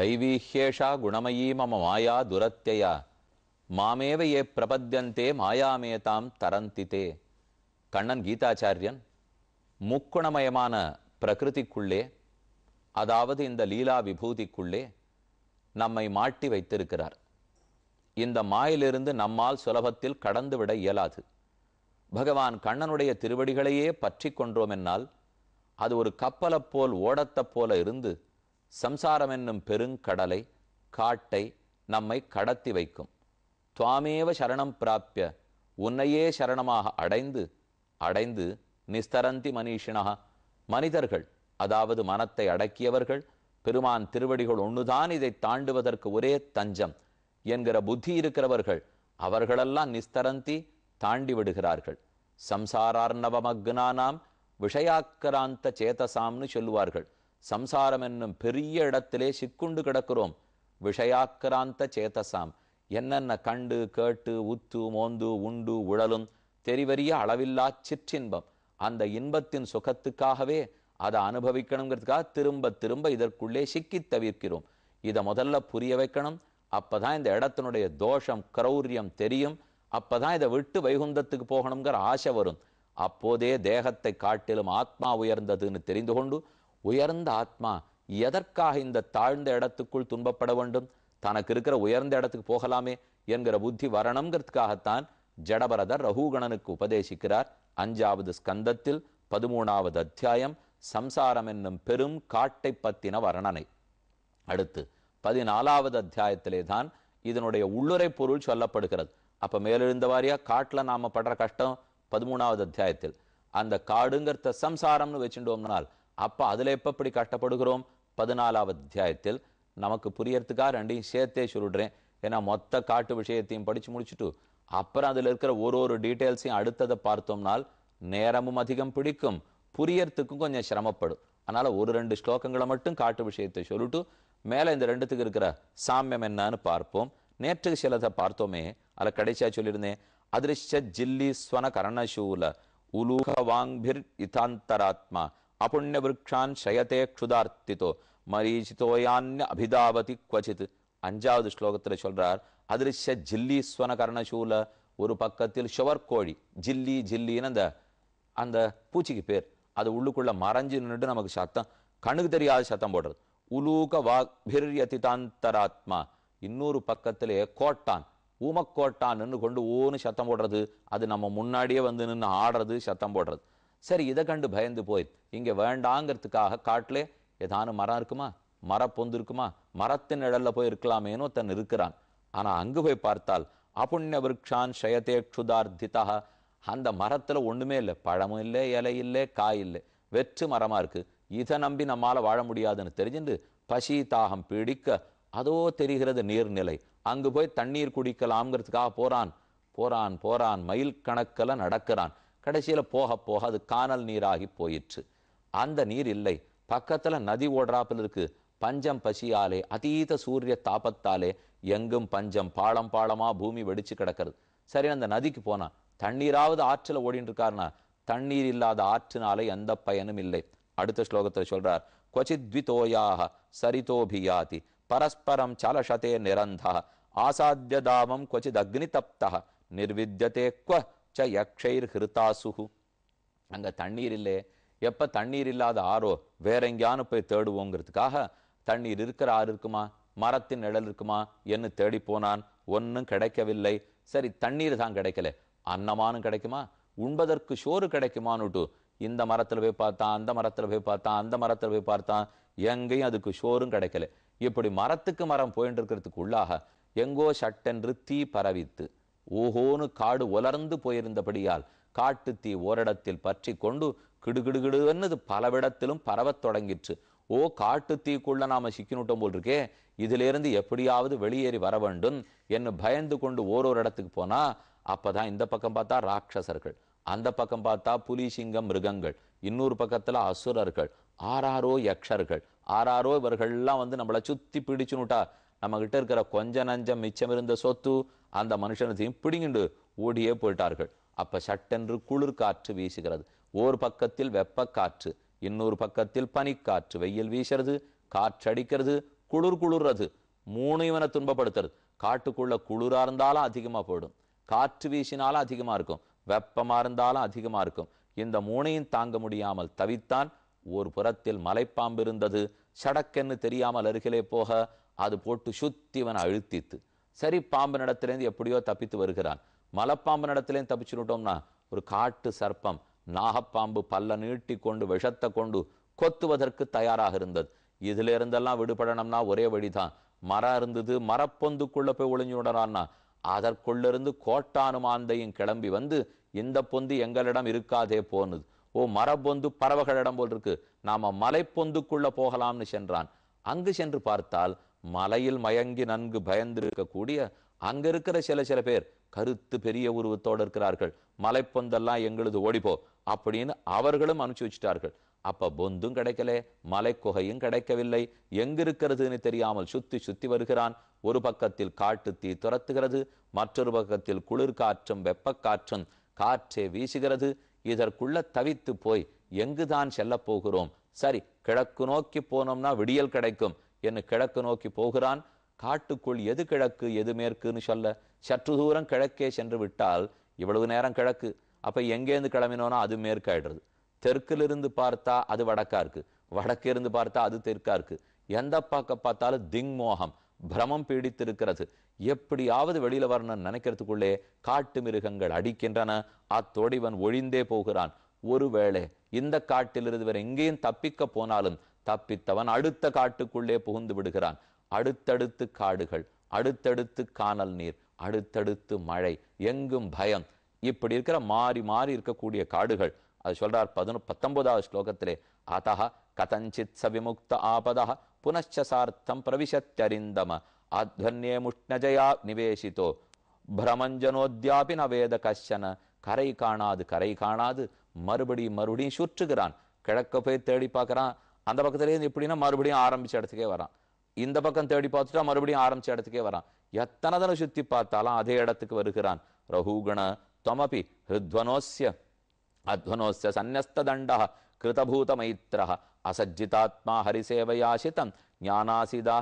दैवीह्येषा गुणमयी मम माया दुरत्यया மாமேவ ஏ பிரபத்தியந்தே மாயாமேதாம் தரந்திதே கண்ணன் கீதாச்சாரியன் முக்குணமயமான பிரகிருதிக்குள்ளே அதாவது இந்த லீலா விபூதிக்குள்ளே நம்மை மாட்டி வைத்திருக்கிறார் இந்த மாயிலிருந்து நம்மால் சுலபத்தில் கடந்து விட இயலாது பகவான் கண்ணனுடைய திருவடிகளையே பற்றி கொன்றோம் என்னால் அது ஒரு கப்பலைப் போல் ஓடத்தைப் போல இருந்து சம்சாரம் என்னும் பெருங்கடலை காட்டை நம்மை கடத்தி வைக்கும் துவாமேவ சரணம் பிராப்பிய உன்னையே சரணமாக அடைந்து அடைந்து நிஸ்தரந்தி மனிஷினா மனிதர்கள் அதாவது மனத்தை அடக்கியவர்கள் பெருமான் திருவடிகள் ஒன்றுதான் இதை தாண்டுவதற்கு ஒரே தஞ்சம் என்கிற புத்தி இருக்கிறவர்கள் அவர்களெல்லாம் நிஸ்தரந்தி தாண்டி விடுகிறார்கள் சம்சாரார்ணவமக்னானாம் விஷயாக்கிராந்த சேதசாம்னு சொல்லுவார்கள் சம்சாரம் என்னும் பெரிய இடத்திலே சிக்குண்டு கிடக்கிறோம் விஷயாக்கிராந்த சேதசாம் என்னென்ன கண்டு கேட்டு உத்து மோந்து உண்டு உழலும் தெரிவறிய அளவில்லா சிற்றின்பம் அந்த இன்பத்தின் சுகத்துக்காகவே அதை அனுபவிக்கணுங்கிறதுக்காக திரும்ப திரும்ப இதற்குள்ளே சிக்கி தவிர்க்கிறோம் இதை முதல்ல புரிய வைக்கணும் அப்பதான் இந்த இடத்தினுடைய தோஷம் கிரௌரியம் தெரியும் அப்பதான் இதை விட்டு வைகுந்தத்துக்கு போகணுங்கிற ஆசை வரும் அப்போதே தேகத்தை காட்டிலும் ஆத்மா உயர்ந்ததுன்னு தெரிந்து கொண்டு உயர்ந்த ஆத்மா எதற்காக இந்த தாழ்ந்த இடத்துக்குள் துன்பப்பட வேண்டும் தனக்கு இருக்கிற உயர்ந்த இடத்துக்கு போகலாமே என்கிற புத்தி வரணுங்கிறதுக்காகத்தான் ஜடபரதர் ரகுகணனுக்கு உபதேசிக்கிறார் அஞ்சாவது ஸ்கந்தத்தில் பதிமூணாவது அத்தியாயம் சம்சாரம் என்னும் பெரும் காட்டை பத்தின வர்ணனை அடுத்து பதினாலாவது அத்தியாயத்திலே தான் இதனுடைய உள்ளுரை பொருள் சொல்லப்படுகிறது அப்போ மேலெழுந்த வாரியா காட்டில் நாம் படுற கஷ்டம் பதிமூணாவது அத்தியாயத்தில் அந்த காடுங்கிறத சம்சாரம்னு வச்சுட்டோம்னால் அப்போ அதில் எப்போ இப்படி கஷ்டப்படுகிறோம் பதினாலாவது அத்தியாயத்தில் நமக்கு புரியறதுக்காக ரெண்டையும் சேர்த்தே சொல்லிடுறேன் ஏன்னா மொத்த காட்டு விஷயத்தையும் படித்து முடிச்சுட்டு அப்புறம் அதில் இருக்கிற ஒரு ஒரு டீட்டெயில்ஸையும் அடுத்ததை பார்த்தோம்னால் நேரமும் அதிகம் பிடிக்கும் புரியறதுக்கும் கொஞ்சம் சிரமப்படும் அதனால் ஒரு ரெண்டு ஸ்லோகங்களை மட்டும் காட்டு விஷயத்தை சொல்லிட்டு மேலே இந்த ரெண்டுத்துக்கு இருக்கிற சாமியம் என்னன்னு பார்ப்போம் நேற்று சிலதை பார்த்தோமே அல்ல கடைசியாக சொல்லியிருந்தேன் அதிர்ஷ்ட ஜில்லி ஸ்வன கரணசூல உலூக வாங்கிர் இதாந்தராத்மா அப்புண்ணியவருட்சான் சயத்தே க்ஷுதார்த்தித்தோ மரீச்சித்தோயான் அபிதாவதி குவச்சித் அஞ்சாவது ஸ்லோகத்தில் சொல்றார் அதிர்ஷ ஸ்வன கர்ணசூல ஒரு பக்கத்தில் சுவர்கோழி ஜில்லி ஜில்லின்னு அந்த அந்த பூச்சிக்கு பேர் அது உள்ளுக்குள்ள மறைஞ்சு நின்றுட்டு நமக்கு சத்தம் கண்ணுக்கு தெரியாத சத்தம் போடுறது உலூக வாக்பிரியதிதாந்தராத்மா இன்னொரு பக்கத்திலே கோட்டான் ஊமக்கோட்டான் நின்று கொண்டு ஓன்னு சத்தம் போடுறது அது நம்ம முன்னாடியே வந்து நின்று ஆடுறது சத்தம் போடுறது சரி இதை கண்டு பயந்து போய் இங்கே வேண்டாங்கிறதுக்காக காட்டிலே ஏதான மரம் இருக்குமா மரப்பொந்து இருக்குமா மரத்தின் நிழல்ல போய் இருக்கலாமேனோ தன் இருக்கிறான் ஆனால் அங்கு போய் பார்த்தால் விருக்ஷான் விரக்ஷான் க்ஷுதார்த்திதா அந்த மரத்தில் ஒன்றுமே இல்லை பழமும் இல்லை இலை இல்லை காய் இல்லை வெற்று மரமாக இருக்குது இதை நம்பி நம்மால் வாழ முடியாதுன்னு தெரிஞ்சுண்டு பசி தாகம் பீடிக்க அதோ தெரிகிறது நீர்நிலை அங்கு போய் தண்ணீர் குடிக்கலாம்ங்கிறதுக்காக போகிறான் போகிறான் போகிறான் மயில் கணக்கில் நடக்கிறான் கடைசியில் போக போக அது காணல் நீராகி போயிற்று அந்த நீர் இல்லை பக்கத்தில் நதி ஓடுறாப்பில் இருக்கு பஞ்சம் பசியாலே அதீத சூரிய தாபத்தாலே எங்கும் பஞ்சம் பாலம் பாலமாக பூமி வெடிச்சு கிடக்கிறது சரி அந்த நதிக்கு போனான் தண்ணீராவது ஆற்றில் ஓடின்னு இருக்காருனா தண்ணீர் இல்லாத ஆற்றினாலே எந்த பயனும் இல்லை அடுத்த ஸ்லோகத்தில் சொல்றார் கொச்சித்விதோயாக சரிதோபியாதி பரஸ்பரம் சலஷதே நிரந்தா ஆசாத்திய தாமம் கொச்சித் அக்னி தப்தா நிர்வித்தியதே குவ ச யக்ஷைர் ஹிருதாசுகு அங்கே தண்ணீர் இல்லை எப்போ தண்ணீர் இல்லாத ஆறோ வேற எங்கேயானு போய் தேடுவோங்கிறதுக்காக தண்ணீர் இருக்கிற ஆறு இருக்குமா மரத்தின் நிழல் இருக்குமா என்று தேடி போனான் ஒன்றும் கிடைக்கவில்லை சரி தண்ணீர் தான் கிடைக்கல அன்னமானும் கிடைக்குமா உண்பதற்கு சோறு கிடைக்குமான்னுட்டு இந்த மரத்தில் போய் பார்த்தான் அந்த மரத்தில் போய் பார்த்தான் அந்த மரத்தில் போய் பார்த்தான் எங்கேயும் அதுக்கு சோறும் கிடைக்கல இப்படி மரத்துக்கு மரம் போயின்னு இருக்கிறதுக்கு உள்ளாக எங்கோ சட்டென்று தீ பரவித்து ஓஹோனு காடு ஒலர்ந்து போயிருந்தபடியால் காட்டு தீ ஓரிடத்தில் பற்றி கொண்டு கிடுகிடுகிடுன்னு பலவிடத்திலும் பரவத் தொடங்கிற்று ஓ காட்டு தீக்குள்ள நாம சிக்கினுட்டோம் போல் இருக்கே இதிலிருந்து எப்படியாவது வெளியேறி வர வேண்டும் என்று பயந்து கொண்டு ஓரோரு இடத்துக்கு போனா அப்பதான் இந்த பக்கம் பார்த்தா ராட்சசர்கள் அந்த பக்கம் பார்த்தா புலி சிங்கம் மிருகங்கள் இன்னொரு பக்கத்துல அசுரர்கள் ஆறாரோ யக்ஷர்கள் ஆறாரோ இவர்கள்லாம் வந்து நம்மளை சுத்தி பிடிச்சுனுட்டா நம்மகிட்ட இருக்கிற கொஞ்ச நஞ்சம் மிச்சம் இருந்த சொத்து அந்த மனுஷனத்தையும் பிடிங்கிண்டு ஓடியே போயிட்டார்கள் அப்ப சட்டென்று குளிர் காற்று வீசுகிறது ஒரு பக்கத்தில் வெப்பக்காற்று இன்னொரு பக்கத்தில் பனிக்காற்று வெயில் வீசுறது காற்றடிக்கிறது குளிர் குளிர்றது மூணு இவனை துன்பப்படுத்துறது காட்டுக்குள்ள குளிரா இருந்தாலும் அதிகமா போயிடும் காற்று வீசினாலும் அதிகமா இருக்கும் வெப்பமா இருந்தாலும் அதிகமா இருக்கும் இந்த மூனையும் தாங்க முடியாமல் தவித்தான் ஒரு புறத்தில் மலைப்பாம்பு இருந்தது சடக்கென்னு தெரியாமல் அருகிலே போக அது போட்டு சுத்தி இவனை அழுத்தித்து சரி பாம்பு நடத்திலேருந்து எப்படியோ தப்பித்து வருகிறான் மலைப்பாம்பு தப்பிச்சு தப்பிச்சுட்டோம்னா ஒரு காட்டு சர்ப்பம் நாகப்பாம்பு பல்ல நீட்டி கொண்டு விஷத்தை கொண்டு கொத்துவதற்கு தயாராக இருந்தது இதுல இருந்தெல்லாம் விடுபடணும்னா ஒரே வழிதான் மரம் இருந்தது மரப்பொந்துக்குள்ள போய் ஒளிஞ்சு விடறான்னா அதற்குள்ளிருந்து கோட்டானு மாந்தையும் கிளம்பி வந்து இந்த பொந்து எங்களிடம் இருக்காதே போனது ஓ மரப்பொந்து பறவைகளிடம் போல் இருக்கு நாம மலைப்பொந்துக்குள்ள போகலாம்னு சென்றான் அங்கு சென்று பார்த்தால் மலையில் மயங்கி நன்கு பயந்திருக்கக்கூடிய அங்க இருக்கிற சில சில பேர் கருத்து பெரிய உருவத்தோடு இருக்கிறார்கள் மலைப்பொந்தெல்லாம் எங்களுது ஓடிப்போ அப்படின்னு அவர்களும் அனுப்பிச்சு வச்சுட்டார்கள் அப்ப பொந்தும் கிடைக்கல மலைக்குகையும் கிடைக்கவில்லை எங்கிருக்கிறதுன்னு தெரியாமல் சுத்தி சுத்தி வருகிறான் ஒரு பக்கத்தில் காட்டு தீ துரத்துகிறது மற்றொரு பக்கத்தில் குளிர் காற்றும் வெப்ப காற்றும் காற்றே வீசுகிறது இதற்குள்ள தவித்து போய் எங்குதான் செல்ல போகிறோம் சரி கிழக்கு நோக்கி போனோம்னா விடியல் கிடைக்கும் என்று கிழக்கு நோக்கி போகிறான் காட்டுக்குள் எது கிழக்கு எது மேற்குன்னு சொல்ல சற்று தூரம் கிழக்கே சென்று விட்டால் இவ்வளவு நேரம் கிழக்கு அப்போ எங்கேருந்து கிளம்பினோனா அது மேற்காயிடுறது தெற்கிலிருந்து பார்த்தா அது வடக்கா இருக்கு வடக்கே இருந்து பார்த்தா அது தெற்கா இருக்கு எந்த பக்கம் பார்த்தாலும் திங் மோகம் பிரமம் பீடித்திருக்கிறது எப்படியாவது வெளியில வரணும்னு நினைக்கிறதுக்குள்ளே காட்டு மிருகங்கள் அடிக்கின்றன அத்தோடிவன் ஒழிந்தே போகிறான் ஒருவேளை இந்த காட்டிலிருந்து வேற எங்கேயும் தப்பிக்க போனாலும் தப்பித்தவன் அடுத்த காட்டுக்குள்ளே புகுந்து விடுகிறான் அடுத்தடுத்து காடுகள் அடுத்தடுத்து காணல் நீர் அடுத்தடுத்து மழை எங்கும் பயம் இப்படி இருக்கிற மாறி மாறி இருக்கக்கூடிய காடுகள் அது சொல்றார் பதினொ பத்தொன்பதாவது ஸ்லோகத்திலே அத்தா கதஞ்சித் சவிமுக்த ஆபதா புனச்சசார்த்தம் பிரவிசத்தறிந்தம அத்வன்யே முஷ்ணஜயா நிவேசித்தோ பிரமஞ்சனோத்யாபி நவேத கஷன கரை காணாது கரை காணாது மறுபடி மறுபடியும் சுற்றுகிறான் கிழக்க போய் தேடி பார்க்குறான் அந்த பக்கத்துலேருந்து எப்படின்னா மறுபடியும் ஆரம்பித்த இடத்துக்கே வரான் இந்த பக்கம் தேடி பார்த்துட்டா மறுபடியும் ஆரம்பித்த இடத்துக்கே வரான் எத்தனை தடவை சுற்றி பார்த்தாலும் அதே இடத்துக்கு வருகிறான் ரகுகண தொமபி ஹித்வனோஸ்ய அத்வனோஸ்ய சந்நஸ்தண்ட கிருதபூதமைத்திர அசஜ்ஜிதாத்மா ஹரிசேவையாசிதம் ஞானாசிதா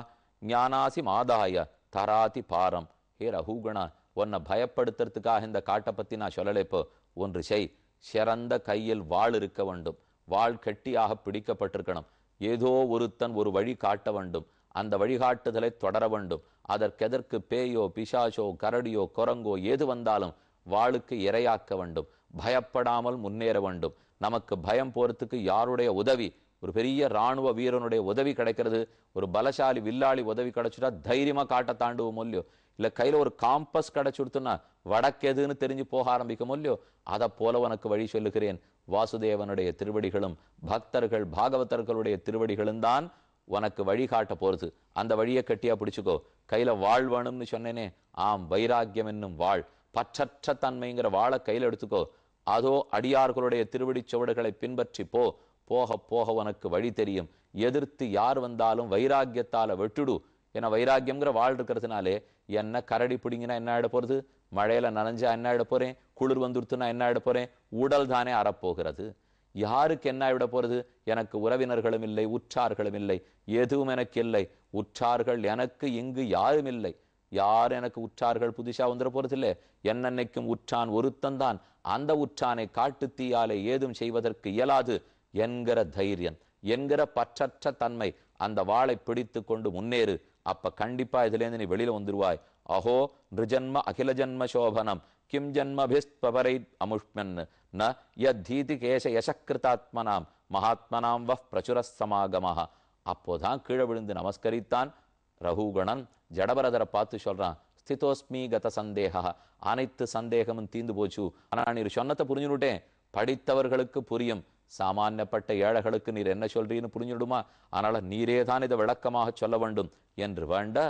ஞானாசி மாதாய தராதி பாரம் ஹே ரகுகணா உன்னை பயப்படுத்துறதுக்காக இந்த காட்டை பற்றி நான் சொல்லலைப்போ ஒன்று செய் சிறந்த கையில் வாழ் இருக்க வேண்டும் வாழ் கட்டியாக பிடிக்கப்பட்டிருக்கணும் ஏதோ ஒருத்தன் ஒரு வழி காட்ட வேண்டும் அந்த வழிகாட்டுதலை தொடர வேண்டும் அதற்கெதற்கு பேயோ பிசாசோ கரடியோ குரங்கோ ஏது வந்தாலும் வாளுக்கு இரையாக்க வேண்டும் பயப்படாமல் முன்னேற வேண்டும் நமக்கு பயம் போறதுக்கு யாருடைய உதவி ஒரு பெரிய ராணுவ வீரனுடைய உதவி கிடைக்கிறது ஒரு பலசாலி வில்லாளி உதவி கிடைச்சிட்டா தைரியமாக காட்ட தாண்டுவோம் இல்லையோ இல்லை கையில் ஒரு காம்பஸ் வடக்கு வடக்கெதுன்னு தெரிஞ்சு போக ஆரம்பிக்கும் இல்லையோ அதை போல உனக்கு வழி சொல்லுகிறேன் வாசுதேவனுடைய திருவடிகளும் பக்தர்கள் பாகவதர்களுடைய திருவடிகளும் தான் உனக்கு வழிகாட்ட போகிறது அந்த வழியை கட்டியா பிடிச்சிக்கோ கையில் வாழ் வேணும்னு சொன்னேனே ஆம் வைராக்கியம் என்னும் வாழ் பற்றற்ற தன்மைங்கிற வாழை கையில் எடுத்துக்கோ அதோ அடியார்களுடைய திருவடி சுவடுகளை பின்பற்றி போ போக போக உனக்கு வழி தெரியும் எதிர்த்து யார் வந்தாலும் வைராக்கியத்தால் வெட்டுடு ஏன்னா வைராக்கியங்கிற வாழ் இருக்கிறதுனாலே என்ன கரடி பிடிங்கினா என்ன ஆகிட போகிறது மழையில் நனைஞ்சா என்ன ஆகிட போகிறேன் குளிர் வந்துடுத்துனா என்ன ஆகிட போகிறேன் உடல் தானே அறப்போகிறது யாருக்கு என்ன விட போகிறது எனக்கு உறவினர்களும் இல்லை உற்றார்களும் இல்லை எதுவும் எனக்கு இல்லை உற்றார்கள் எனக்கு இங்கு யாரும் இல்லை யார் எனக்கு உற்றார்கள் புதுசாக வந்துட போகிறதில்லை என்னென்னைக்கும் உற்றான் ஒருத்தந்தான் அந்த உற்றானை காட்டு தீயாலே ஏதும் செய்வதற்கு இயலாது என்கிற தைரியம் என்கிற பற்றற்ற தன்மை அந்த வாளை பிடித்து கொண்டு முன்னேறு அப்ப கண்டிப்பா இதுலேருந்து நீ வெளியில வந்துருவாய் அஹோ நிருஜன்ம அகில ஜன்ம சோபனம் கிம் ஜன்மபிஸ்பரை அமுஷ்மன் நீதி கேச யசக்கிருதாத்மனாம் மகாத்மனாம் வஃப் பிரச்சுர சமாகமாக அப்போதான் கீழே விழுந்து நமஸ்கரித்தான் ரகுகணன் ஜடபரதரை பார்த்து சொல்றான் ஸ்திதோஸ்மி கத சந்தேகா அனைத்து சந்தேகமும் தீந்து போச்சு ஆனா நீ சொன்னத்தை புரிஞ்சுனுட்டேன் படித்தவர்களுக்கு புரியும் சாமானியப்பட்ட ஏழைகளுக்கு நீர் என்ன சொல்றீன்னு புரிஞ்சுடுமா அதனால நீரே தான் இதை விளக்கமாக சொல்ல வேண்டும் என்று வேண்ட